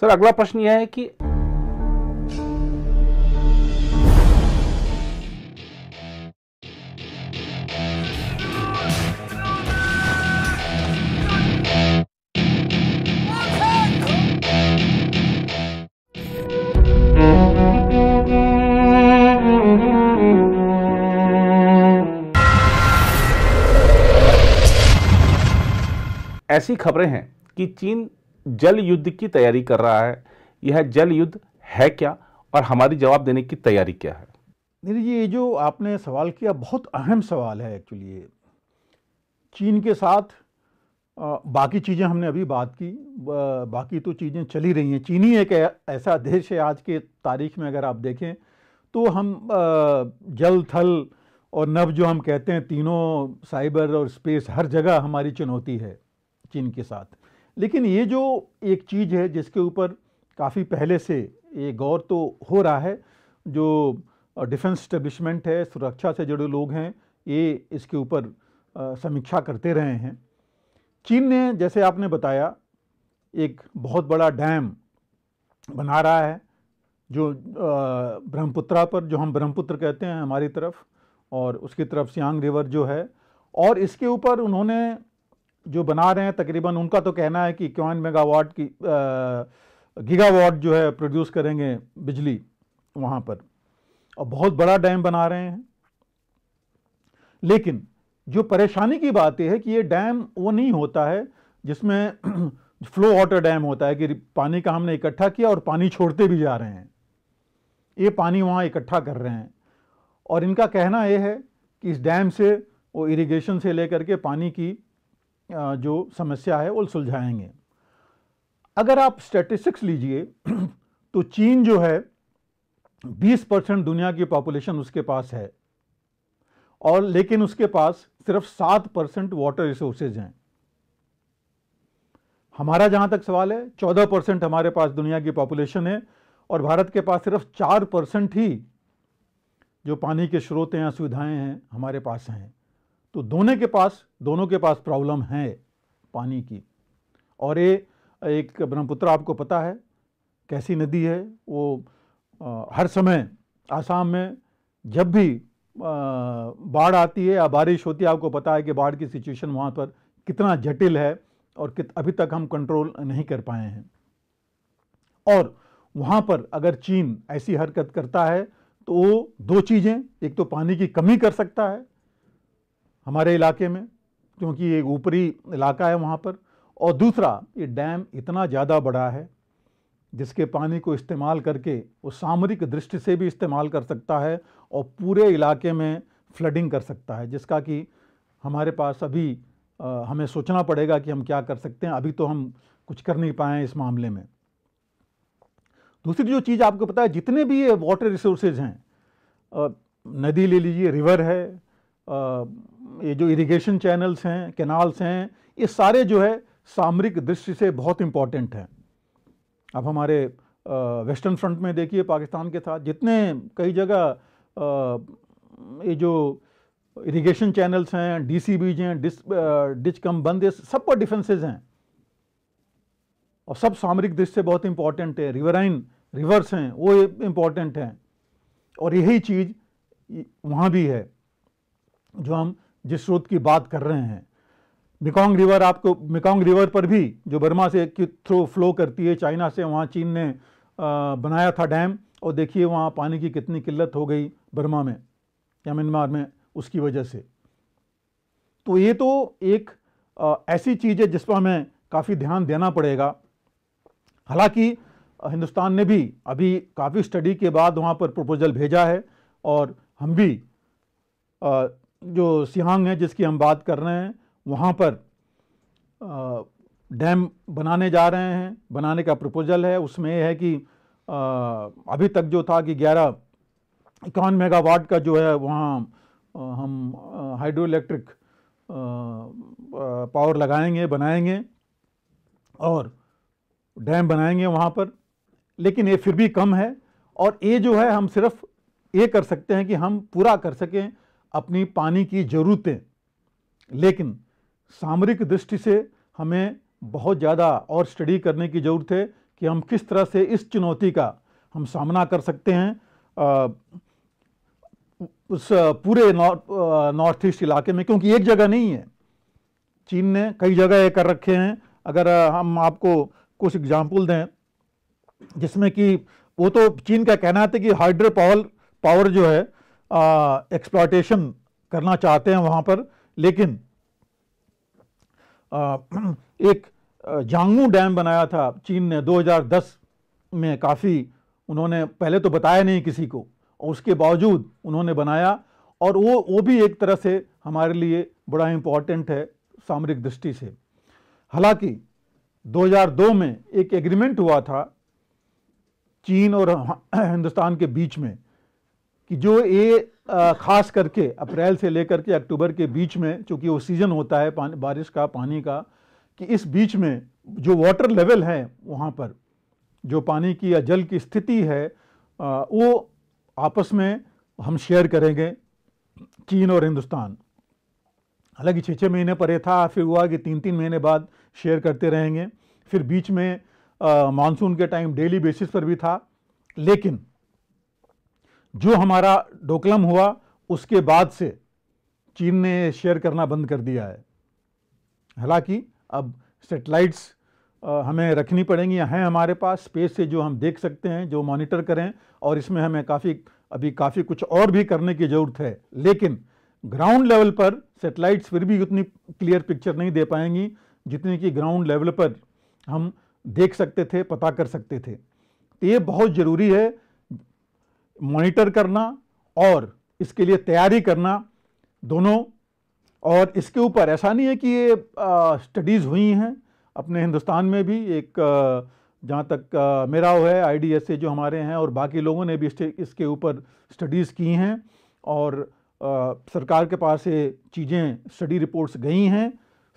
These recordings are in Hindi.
सर अगला प्रश्न यह है कि ऐसी खबरें हैं कि चीन जल युद्ध की तैयारी कर रहा है यह जल युद्ध है क्या और हमारी जवाब देने की तैयारी क्या है जी ये जो आपने सवाल किया बहुत अहम सवाल है एक्चुअली ये चीन के साथ बाकी चीज़ें हमने अभी बात की बाकी तो चीज़ें चली रही हैं चीनी एक ऐसा देश है आज के तारीख में अगर आप देखें तो हम जल थल और नव जो हम कहते हैं तीनों साइबर और स्पेस हर जगह हमारी चुनौती है चीन के साथ लेकिन ये जो एक चीज़ है जिसके ऊपर काफ़ी पहले से ये गौर तो हो रहा है जो डिफेंस स्टेब्लिशमेंट है सुरक्षा से जुड़े लोग हैं ये इसके ऊपर समीक्षा करते रहे हैं चीन ने जैसे आपने बताया एक बहुत बड़ा डैम बना रहा है जो ब्रह्मपुत्रा पर जो हम ब्रह्मपुत्र कहते हैं हमारी तरफ और उसकी तरफ सियांग रिवर जो है और इसके ऊपर उन्होंने जो बना रहे हैं तकरीबन उनका तो कहना है कि इक्यावन मेगावाट की गीगावाट जो है प्रोड्यूस करेंगे बिजली वहाँ पर और बहुत बड़ा डैम बना रहे हैं लेकिन जो परेशानी की बात यह है कि ये डैम वो नहीं होता है जिसमें फ्लो वाटर डैम होता है कि पानी का हमने इकट्ठा किया और पानी छोड़ते भी जा रहे हैं ये पानी वहाँ इकट्ठा कर रहे हैं और इनका कहना ये है कि इस डैम से वो इरिगेशन से लेकर के पानी की जो समस्या है वो सुलझाएंगे अगर आप स्टेटिस्टिक्स लीजिए तो चीन जो है 20 परसेंट दुनिया की पॉपुलेशन उसके पास है और लेकिन उसके पास सिर्फ 7 परसेंट वाटर रिसोर्सेज हैं हमारा जहां तक सवाल है 14 परसेंट हमारे पास दुनिया की पॉपुलेशन है और भारत के पास सिर्फ 4 परसेंट ही जो पानी के स्रोत हैं या सुविधाएं हैं हमारे पास हैं तो दोनों के पास दोनों के पास प्रॉब्लम है पानी की और ये एक ब्रह्मपुत्र आपको पता है कैसी नदी है वो आ, हर समय आसाम में जब भी बाढ़ आती है या बारिश होती है आपको पता है कि बाढ़ की सिचुएशन वहाँ पर कितना जटिल है और कित अभी तक हम कंट्रोल नहीं कर पाए हैं और वहाँ पर अगर चीन ऐसी हरकत करता है तो वो दो चीज़ें एक तो पानी की कमी कर सकता है हमारे इलाके में क्योंकि ये ऊपरी इलाका है वहाँ पर और दूसरा ये डैम इतना ज़्यादा बड़ा है जिसके पानी को इस्तेमाल करके वो सामरिक दृष्टि से भी इस्तेमाल कर सकता है और पूरे इलाके में फ्लडिंग कर सकता है जिसका कि हमारे पास अभी आ, हमें सोचना पड़ेगा कि हम क्या कर सकते हैं अभी तो हम कुछ कर नहीं पाए इस मामले में दूसरी जो चीज़ आपको पता है जितने भी ये वाटर रिसोर्सेज हैं नदी ले लीजिए रिवर है आ, ये जो इरिगेशन चैनल्स हैं कैनाल्स हैं ये सारे जो है सामरिक दृष्टि से बहुत इम्पॉर्टेंट हैं अब हमारे वेस्टर्न फ्रंट में देखिए पाकिस्तान के साथ जितने कई जगह ये जो इरिगेशन चैनल्स हैं डी सी बीज हैं डिस डिच कम बंद सब पर डिफेंसेज हैं और सब सामरिक दृष्टि से बहुत इम्पॉर्टेंट है रिवराइन रिवर्स हैं वो इम्पॉर्टेंट हैं और यही चीज़ वहाँ भी है जो हम जिस स्रोत की बात कर रहे हैं मिकोंग रिवर आपको मिकोंग रिवर पर भी जो बर्मा से के थ्रू फ्लो करती है चाइना से वहाँ चीन ने बनाया था डैम और देखिए वहाँ पानी की कितनी किल्लत हो गई बर्मा में या म्यांमार में उसकी वजह से तो ये तो एक ऐसी चीज़ है जिस पर हमें काफ़ी ध्यान देना पड़ेगा हालांकि हिंदुस्तान ने भी अभी काफ़ी स्टडी के बाद वहाँ पर प्रपोजल भेजा है और हम भी जो सियांग है जिसकी हम बात कर रहे हैं वहाँ पर डैम बनाने जा रहे हैं बनाने का प्रपोजल है उसमें यह है कि आ, अभी तक जो था कि ग्यारह इक्यावन मेगावाट का जो है वहाँ हम हाइड्रो इलेक्ट्रिक पावर लगाएंगे बनाएंगे और डैम बनाएंगे वहाँ पर लेकिन ये फिर भी कम है और ये जो है हम सिर्फ ये कर सकते हैं कि हम पूरा कर सकें अपनी पानी की ज़रूरतें लेकिन सामरिक दृष्टि से हमें बहुत ज़्यादा और स्टडी करने की ज़रूरत है कि हम किस तरह से इस चुनौती का हम सामना कर सकते हैं आ, उस पूरे नॉर्थ ईस्ट इलाके में क्योंकि एक जगह नहीं है चीन ने कई जगह ये कर रखे हैं अगर हम आपको कुछ एग्जाम्पल दें जिसमें कि वो तो चीन का कहना था कि हाइड्रो पावर पावर जो है एक्सप्लॉटेशन करना चाहते हैं वहाँ पर लेकिन आ, एक जांगू डैम बनाया था चीन ने 2010 में काफ़ी उन्होंने पहले तो बताया नहीं किसी को और उसके बावजूद उन्होंने बनाया और वो वो भी एक तरह से हमारे लिए बड़ा इम्पॉर्टेंट है सामरिक दृष्टि से हालांकि 2002 में एक एग्रीमेंट हुआ था चीन और हिंदुस्तान के बीच में कि जो ये ख़ास करके अप्रैल से लेकर के अक्टूबर के बीच में चूँकि वो सीज़न होता है बारिश का पानी का कि इस बीच में जो वाटर लेवल है वहाँ पर जो पानी की या जल की स्थिति है वो आपस में हम शेयर करेंगे चीन और हिंदुस्तान हालांकि छः छः महीने पर यह था फिर हुआ कि तीन तीन महीने बाद शेयर करते रहेंगे फिर बीच में मानसून के टाइम डेली बेसिस पर भी था लेकिन जो हमारा डोकलम हुआ उसके बाद से चीन ने शेयर करना बंद कर दिया है हालांकि अब सेटेलाइट्स हमें रखनी पड़ेंगी हैं हमारे पास स्पेस से जो हम देख सकते हैं जो मॉनिटर करें और इसमें हमें काफ़ी अभी काफ़ी कुछ और भी करने की ज़रूरत है लेकिन ग्राउंड लेवल पर सेटेलाइट्स फिर भी उतनी क्लियर पिक्चर नहीं दे पाएंगी जितनी कि ग्राउंड लेवल पर हम देख सकते थे पता कर सकते थे तो ये बहुत ज़रूरी है मॉनिटर करना और इसके लिए तैयारी करना दोनों और इसके ऊपर ऐसा नहीं है कि ये स्टडीज़ हुई हैं अपने हिंदुस्तान में भी एक जहाँ तक आ, मेरा वो है आई जो हमारे हैं और बाकी लोगों ने भी इसके ऊपर स्टडीज़ की हैं और आ, सरकार के पास ये चीज़ें स्टडी रिपोर्ट्स गई हैं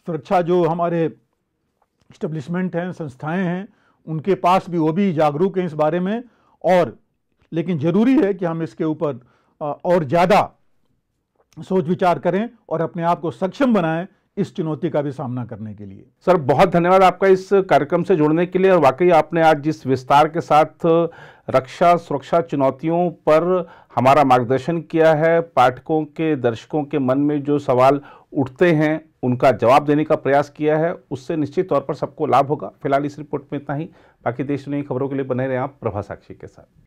सुरक्षा जो हमारे इस्टबलिशमेंट हैं संस्थाएं हैं उनके पास भी वो भी जागरूक हैं इस बारे में और लेकिन ज़रूरी है कि हम इसके ऊपर और ज़्यादा सोच विचार करें और अपने आप को सक्षम बनाएं इस चुनौती का भी सामना करने के लिए सर बहुत धन्यवाद आपका इस कार्यक्रम से जुड़ने के लिए और वाकई आपने आज जिस विस्तार के साथ रक्षा सुरक्षा चुनौतियों पर हमारा मार्गदर्शन किया है पाठकों के दर्शकों के मन में जो सवाल उठते हैं उनका जवाब देने का प्रयास किया है उससे निश्चित तौर पर सबको लाभ होगा फिलहाल इस रिपोर्ट में इतना ही बाकी देश नई खबरों के लिए बने रहे आप प्रभा साक्षी के साथ